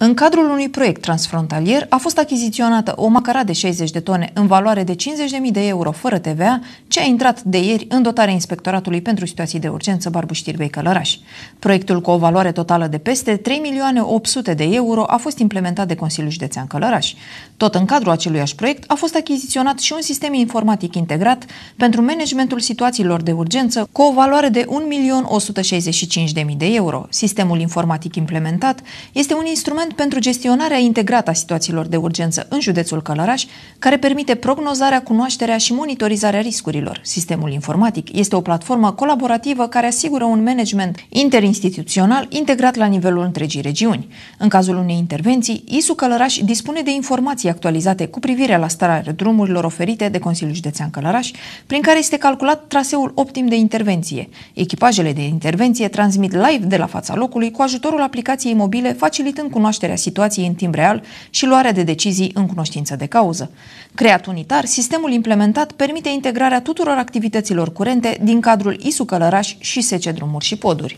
În cadrul unui proiect transfrontalier a fost achiziționată o macara de 60 de tone în valoare de 50.000 de euro fără TVA, ce a intrat de ieri în dotarea Inspectoratului pentru Situații de Urgență Barbuștirbei Călăraș. Proiectul cu o valoare totală de peste 3.800.000 de euro a fost implementat de Consiliul Județean Călăraș. Tot în cadrul aceluiași proiect a fost achiziționat și un sistem informatic integrat pentru managementul situațiilor de urgență cu o valoare de 1.165.000 de euro. Sistemul informatic implementat este un instrument instrument pentru gestionarea integrată a situațiilor de urgență în județul Călăraș, care permite prognozarea, cunoașterea și monitorizarea riscurilor. Sistemul informatic este o platformă colaborativă care asigură un management interinstituțional integrat la nivelul întregii regiuni. În cazul unei intervenții, ISU Călăraș dispune de informații actualizate cu privire la starea drumurilor oferite de Consiliul Județean Călăraș, prin care este calculat traseul optim de intervenție. Echipajele de intervenție transmit live de la fața locului cu ajutorul aplicației mobile, facilitând cunoașterea cunoașterea situației în timp real și luarea de decizii în cunoștință de cauză. Creat unitar, sistemul implementat permite integrarea tuturor activităților curente din cadrul ISU Călăraș și Sece Drumuri și Poduri.